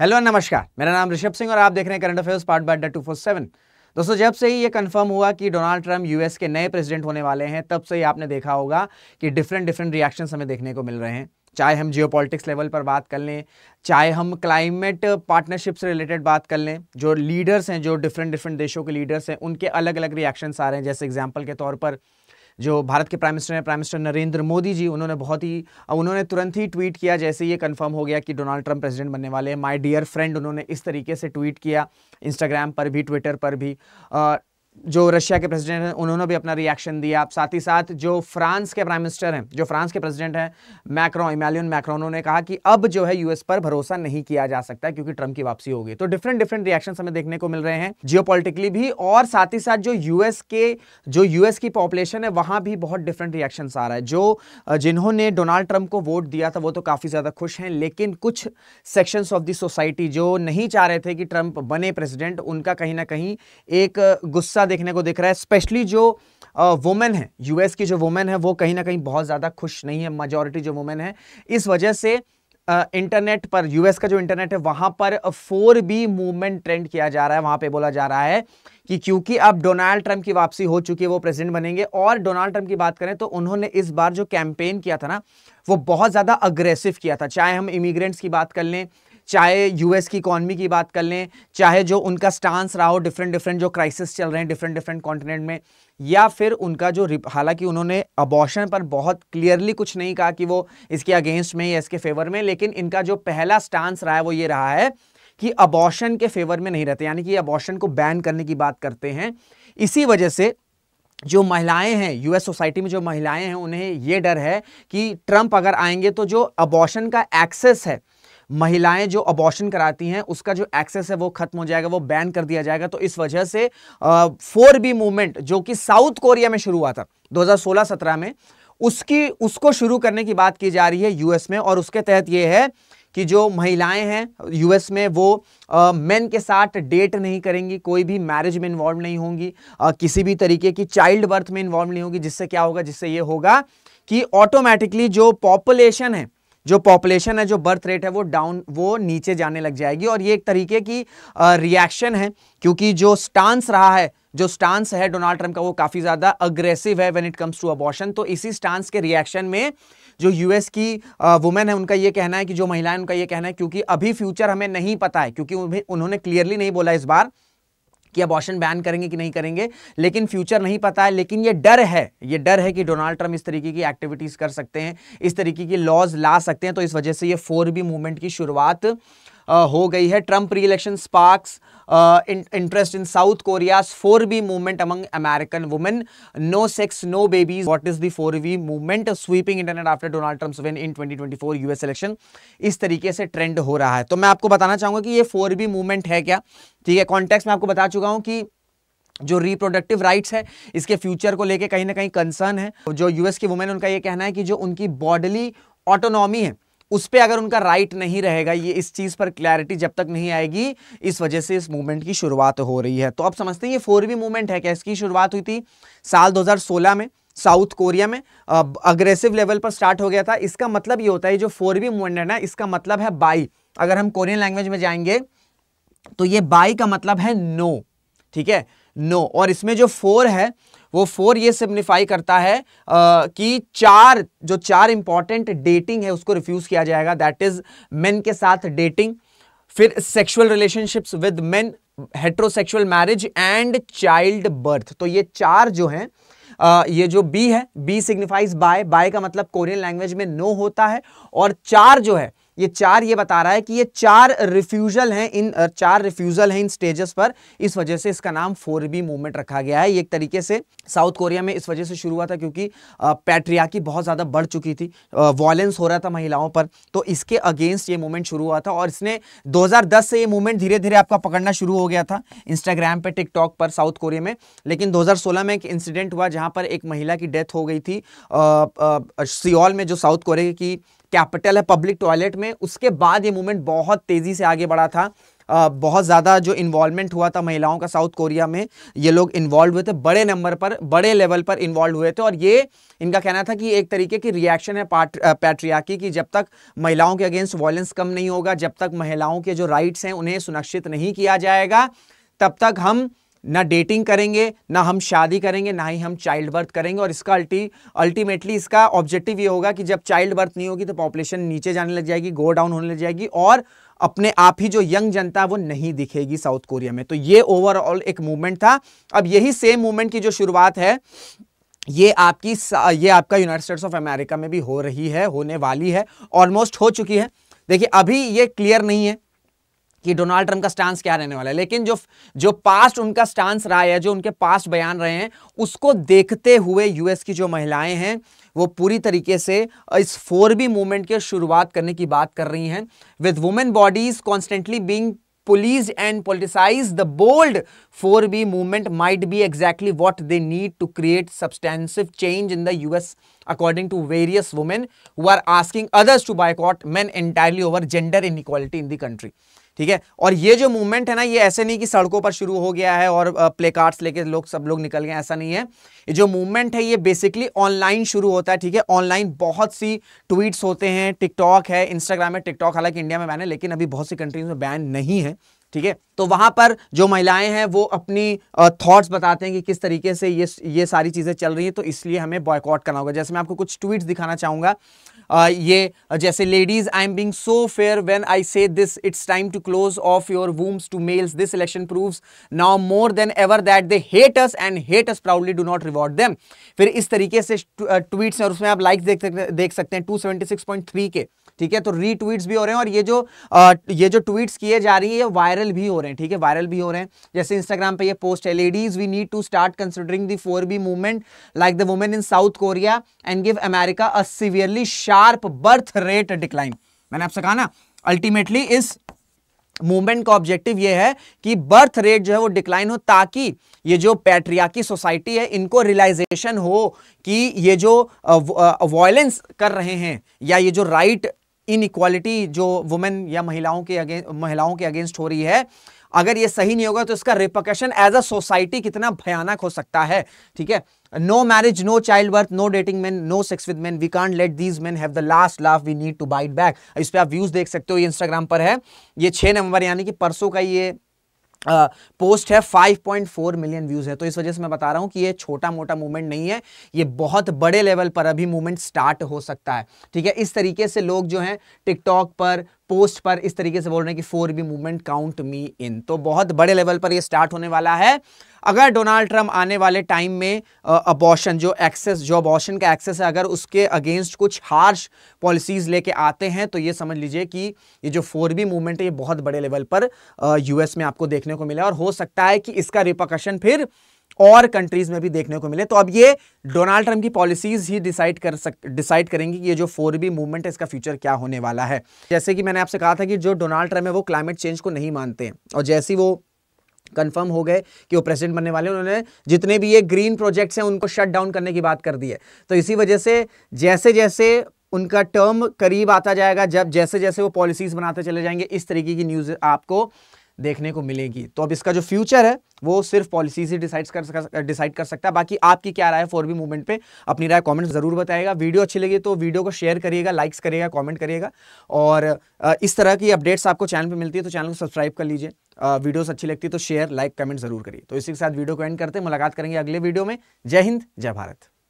hello नमस्कार मेरा नाम ऋषभ सिंह और आप देख रहे हैं current affairs part by two four seven दोस्तों जब से ही ये कंफर्म हुआ कि डोनाल्ड ट्रंप यूएस के नए प्रेसिडेंट होने वाले हैं तब से ही आपने देखा होगा कि डिफरेंट डिफरेंट रिएक्शन हमें देखने को मिल रहे हैं चाहे हम जियो लेवल पर बात कर लें चाहे हम क्लाइमेट पार्टनरशिप से रिलेटेड बात कर लें जो लीडर्स हैं जो डिफरेंट डिफरेंट देशों के लीडर्स हैं उनके अलग अलग रिएक्शंस आ रहे हैं जैसे एग्जाम्पल के तौर पर जो भारत के प्राइम मिनिस्टर हैं प्राइम मिनिस्टर नरेंद्र मोदी जी उन्होंने बहुत ही उन्होंने तुरंत ही ट्वीट किया जैसे ये कन्फर्म हो गया कि डोनाल्ड ट्रंप प्रेसिडेंट बनने वाले हैं माई डियर फ्रेंड उन्होंने इस तरीके से ट्वीट किया इंस्टाग्राम पर भी ट्विटर पर भी जो रशिया के प्रेसिडेंट हैं उन्होंने भी अपना रिएक्शन दिया साथ ही साथ जो फ्रांस के प्राइम मिनिस्टर हैं जो फ्रांस के प्रेसिडेंट हैं मैक्रॉन इमैलियन मैक्रॉन ने कहा कि अब जो है यूएस पर भरोसा नहीं किया जा सकता क्योंकि ट्रंप की वापसी होगी तो डिफरेंट डिफरेंट रिएक्शन हमें देखने को मिल रहे हैं जियो भी और साथ ही साथ जो यूएस के जो यूएस की पॉपुलेशन है वहां भी बहुत डिफरेंट रिएक्शन आ रहा है जो जिन्होंने डोनाल्ड ट्रंप को वोट दिया था वो तो काफ़ी ज़्यादा खुश हैं लेकिन कुछ सेक्शन ऑफ दी सोसाइटी जो नहीं चाह रहे थे कि ट्रंप बने प्रेसिडेंट उनका कहीं ना कहीं एक गुस्सा यहाँ देखने को दिख रहा है स्पेशली जो वुमेन है यूएस की जो वुमेन है वो कहीं ना कहीं बहुत ज़्यादा खुश नहीं है मजॉरिटी जो वुमेन है इस वजह से इंटरनेट पर यूएस का जो इंटरनेट है वहां पर फोर बी मूवमेंट ट्रेंड किया जा रहा है वहां पे बोला जा रहा है कि क्योंकि अब डोनाल्ड ट्रंप की वापसी हो चुकी है वो प्रेसिडेंट बनेंगे और डोनाल्ड ट्रंप की बात करें तो उन्होंने इस बार जो कैंपेन किया था ना वो बहुत ज़्यादा अग्रेसिव किया था चाहे हम इमिग्रेंट्स की बात कर लें चाहे यूएस की इकॉनमी की बात कर लें चाहे जो उनका स्टांस रहा हो डिफरेंट डिफरेंट जो क्राइसिस चल रहे हैं डिफरेंट डिफरेंट कॉन्टिनेंट में या फिर उनका जो हालांकि उन्होंने अबॉशन पर बहुत क्लियरली कुछ नहीं कहा कि वो इसके अगेंस्ट में या इसके फेवर में लेकिन इनका जो पहला स्टांस रहा है वो ये रहा है कि अबॉशन के फेवर में नहीं रहते यानी कि अबॉशन को बैन करने की बात करते हैं इसी वजह से जो महिलाएं हैं यूएस सोसाइटी में जो महिलाएं हैं उन्हें ये डर है कि ट्रंप अगर आएंगे तो जो अबॉशन का एक्सेस है महिलाएं जो अबॉर्शन कराती हैं उसका जो एक्सेस है वो खत्म हो जाएगा वो बैन कर दिया जाएगा तो इस वजह से फोर बी मूवमेंट जो कि साउथ कोरिया में शुरू हुआ था 2016-17 में उसकी उसको शुरू करने की बात की जा रही है यूएस में और उसके तहत ये है कि जो महिलाएं हैं यूएस में वो मेन के साथ डेट नहीं करेंगी कोई भी मैरिज में इन्वॉल्व नहीं होंगी आ, किसी भी तरीके की चाइल्ड बर्थ में इन्वॉल्व नहीं होगी जिससे क्या होगा जिससे ये होगा कि ऑटोमेटिकली जो पॉपुलेशन है जो पॉपुलेशन है जो बर्थ रेट है वो डाउन वो नीचे जाने लग जाएगी और ये एक तरीके की रिएक्शन है क्योंकि जो स्टांस रहा है जो स्टांस है डोनाल्ड ट्रंप का वो काफ़ी ज़्यादा अग्रेसिव है when it comes to abortion तो इसी स्टांस के रिएक्शन में जो यूएस की वुमेन है उनका ये कहना है कि जो महिलाएं उनका ये कहना है क्योंकि अभी फ्यूचर हमें नहीं पता है क्योंकि उन्होंने क्लियरली नहीं बोला इस बार कि अबॉर्शन बैन करेंगे कि नहीं करेंगे लेकिन फ्यूचर नहीं पता है लेकिन ये डर है ये डर है कि डोनाल्ड ट्रंप इस तरीके की एक्टिविटीज़ कर सकते हैं इस तरीके की लॉज ला सकते हैं तो इस वजह से ये फोर बी मूवमेंट की शुरुआत हो गई है Trump re election sparks interest in South Korea four B movement among American women no sex no babies what is the four V movement sweeping internet after Donald Trump win in 2024 US election इस तरीके से trend हो रहा है तो मैं आपको बताना चाहूंगा कि ये फोर बी मूवमेंट है क्या ठीक है कॉन्टेक्स में आपको बता चुका हूँ कि जो रिप्रोडक्टिव राइट्स है इसके फ्यूचर को लेके कहीं ना कहीं कंसर्न है जो यूएस की वुमेन उनका ये कहना है कि जो उनकी बॉडली ऑटोनॉमी है उस पर अगर उनका राइट नहीं रहेगा ये इस चीज़ पर क्लैरिटी जब तक नहीं आएगी इस वजह से इस मूवमेंट की शुरुआत हो रही है तो आप समझते हैं ये फोरवी मूवमेंट है क्या इसकी शुरुआत हुई थी साल 2016 में साउथ कोरिया में अग्रेसिव लेवल पर स्टार्ट हो गया था इसका मतलब ये होता है जो वी मूवमेंट है ना इसका मतलब है बाई अगर हम कोरियन लैंग्वेज में जाएंगे तो ये बाई का मतलब है नो ठीक है नो और इसमें जो फोर है वो फोर ये सिग्निफाई करता है आ, कि चार जो चार इंपॉर्टेंट डेटिंग है उसको रिफ्यूज़ किया जाएगा दैट इज मेन के साथ डेटिंग फिर sexual relationships with men heterosexual marriage and child birth तो ये चार जो हैं आ, ये जो बी है बी सिग्निफाइज बाय बाय का मतलब कोरियन लैंग्वेज में नो होता है और चार जो है ये चार ये बता रहा है कि ये चार रिफ्यूजल हैं इन चार रिफ्यूजल हैं इन स्टेजेस पर इस वजह से इसका नाम फोर बी मूवमेंट रखा गया है ये एक तरीके से साउथ कोरिया में इस वजह से शुरू हुआ था क्योंकि पैट्रियाकी बहुत ज़्यादा बढ़ चुकी थी वॉयलेंस हो रहा था महिलाओं पर तो इसके अगेंस्ट ये मूवमेंट शुरू हुआ था और इसने दो से ये मूवमेंट धीरे धीरे आपका पकड़ना शुरू हो गया था इंस्टाग्राम पर टिकटॉक पर साउथ कोरिया में लेकिन दो में एक इंसिडेंट हुआ जहाँ पर एक महिला की डेथ हो गई थी सियोल में जो साउथ कोरिया की कैपिटल है पब्लिक टॉयलेट में उसके बाद ये मूवमेंट बहुत तेज़ी से आगे बढ़ा था आ, बहुत ज़्यादा जो इन्वॉल्वमेंट हुआ था महिलाओं का साउथ कोरिया में ये लोग इन्वॉल्व हुए थे बड़े नंबर पर बड़े लेवल पर इन्वॉल्व हुए थे और ये इनका कहना था कि एक तरीके की रिएक्शन है पाट पैट्रियाकी की जब तक महिलाओं के अगेंस्ट वॉयलेंस कम नहीं होगा जब तक महिलाओं के जो राइट्स हैं उन्हें सुनिश्चित नहीं किया जाएगा तब तक हम ना डेटिंग करेंगे ना हम शादी करेंगे ना ही हम चाइल्ड बर्थ करेंगे और इसका अल्टी अल्टीमेटली इसका ऑब्जेक्टिव ये होगा कि जब चाइल्ड बर्थ नहीं होगी तो पॉपुलेशन नीचे जाने लग जाएगी गो डाउन होने लग जाएगी और अपने आप ही जो यंग जनता है वो नहीं दिखेगी साउथ कोरिया में तो ये ओवरऑल एक मूवमेंट था अब यही सेम मूवमेंट की जो शुरुआत है ये आपकी ये आपका यूनाइटेड स्टेट्स ऑफ अमेरिका में भी हो रही है होने वाली है ऑलमोस्ट हो चुकी है देखिए अभी ये क्लियर नहीं है कि डोनाल्ड ट्रंप का स्टांस क्या रहने वाला है लेकिन जो जो पास्ट उनका स्टांस रहा है जो उनके पास्ट बयान रहे हैं उसको देखते हुए यूएस की जो महिलाएं हैं वो पूरी तरीके से इस फोरबी मूवमेंट की शुरुआत करने की बात कर रही हैं with women bodies constantly being police and politicize the bold four B movement might be exactly what they need to create substantive change in the U S according to various women who are asking others to boycott man entirely over gender inequality in the country ठीक है और ये जो movement है ना ये ऐसे नहीं कि सड़कों पर शुरू हो गया है और प्ले कार्ड्स लेके लोग सब लोग निकल गए ऐसा नहीं है ये जो मूवमेंट है ये बेसिकली ऑनलाइन शुरू होता है ठीक है ऑनलाइन बहुत सी ट्वीट्स होते हैं टिकटॉक है इंस्टाग्राम है टिकटॉक हालांकि इंडिया में बैन है लेकिन अभी बहुत सी कंट्रीज में बैन नहीं है ठीक है तो वहां पर जो महिलाएं हैं वो अपनी थॉट्स बताते हैं कि किस तरीके से ये ये सारी चीज़ें चल रही हैं तो इसलिए हमें बॉयकॉट करना होगा जैसे मैं आपको कुछ ट्वीट्स दिखाना चाहूंगा ये जैसे ladies I am being so fair when I say this it's time to close off your wombs to males this election prove now more than ever that they hate us and hate us proudly do not reward them फिर इस तरीके से tweets हैं और उसमें आप like देख सकते देख सकते हैं टू के ठीक है तो रीट्वीट्स भी हो रहे हैं और ये जो आ, ये जो ट्वीट्स किए जा रही है ये वायरल भी हो रहे हैं ठीक है वायरल भी हो रहे हैं जैसे इंस्टाग्राम पे ये पोस्ट है ladies we need to start considering the four B movement like the women in South Korea and give America a severely sharp birth rate decline मैंने आपसे कहा ना अल्टीमेटली इस मूवमेंट का ऑब्जेक्टिव ये है कि बर्थ रेट जो है वो डिक्लाइन हो ताकि ये जो की सोसाइटी है इनको रियलाइजेशन हो कि ये जो वॉयलेंस कर रहे हैं या ये जो राइट right इक्वालिटी जो वुमेन या महिलाओं के अगेंस्ट महिलाओं के अगेंस्ट हो रही है अगर ये सही नहीं होगा तो इसका रिपोर्शन एज अ सोसाइटी कितना भयानक हो सकता है ठीक है no marriage no child birth no dating men no sex with men we can't let these men have the last laugh we need to bite back इस पर आप व्यूज देख सकते हो ये इंस्टाग्राम पर है ये छः नवंबर यानी कि परसों का ये पोस्ट है 5.4 मिलियन व्यूज़ है तो इस वजह से मैं बता रहा हूँ कि ये छोटा मोटा मूवमेंट नहीं है ये बहुत बड़े लेवल पर अभी मूवमेंट स्टार्ट हो सकता है ठीक है इस तरीके से लोग जो हैं टिकटॉक पर पोस्ट पर इस तरीके से बोल रहे हैं कि four B movement count me in तो बहुत बड़े लेवल पर ये स्टार्ट होने वाला है अगर डोनाल्ड ट्रंप आने वाले टाइम में अबॉशन जो एक्सेस जो अबॉशन का एक्सेस है अगर उसके अगेंस्ट कुछ हार्श पॉलिसीज़ लेके आते हैं तो ये समझ लीजिए कि ये जो फोर बी मूवमेंट है ये बहुत बड़े लेवल पर यूएस में आपको देखने को मिला और हो सकता है कि इसका रिपोकशन फिर और कंट्रीज में भी देखने को मिले तो अब ये डोनाल्ड ट्रंप की पॉलिसीज ही डिसाइड कर सक डिसाइड करेंगी कि ये जो फोर बी मूवमेंट है इसका फ्यूचर क्या होने वाला है जैसे कि मैंने आपसे कहा था कि जो डोनाल्ड ट्रंप है वो क्लाइमेट चेंज को नहीं मानते हैं और जैसे ही वो कंफर्म हो गए कि वो प्रेसिडेंट बनने वाले उन्होंने जितने भी ये ग्रीन प्रोजेक्ट्स हैं उनको शट डाउन करने की बात कर दी है तो इसी वजह से जैसे जैसे उनका टर्म करीब आता जाएगा जब जैसे जैसे वो पॉलिसीज बनाते चले जाएंगे इस तरीके की न्यूज़ आपको देखने को मिलेगी तो अब इसका जो फ्यूचर है वो सिर्फ पॉलिसी से डिसाइड कर डिसाइड कर सकता है बाकी आपकी क्या राय है फोर बी मूवमेंट पे अपनी राय कमेंट जरूर बताएगा वीडियो अच्छी लगी तो वीडियो को शेयर करिएगा लाइक्स करिएगा कमेंट करिएगा और इस तरह की अपडेट्स आपको चैनल पे मिलती है तो चैनल को सब्सक्राइब कर लीजिए वीडियोज अच्छी लगती है तो शेयर लाइक कमेंट जरूर करिए तो इसी के साथ वीडियो को एंड करते हैं मुलाकात करेंगे अगले वीडियो में जय हिंद जय भारत